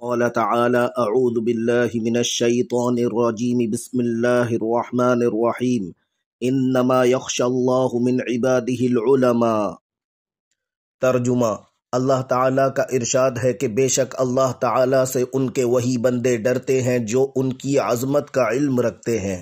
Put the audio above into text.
قال تعالى أعوذ بالله من الشيطان الرجيم بسم الله إنما يخشى انما من عباده العلماء ترجمہ اللہ تعالیٰ کا ارشاد ہے کہ بے شک اللہ تعالیٰ سے ان کے وہی بندے ڈرتے ہیں جو ان کی عظمت کا علم رکھتے ہیں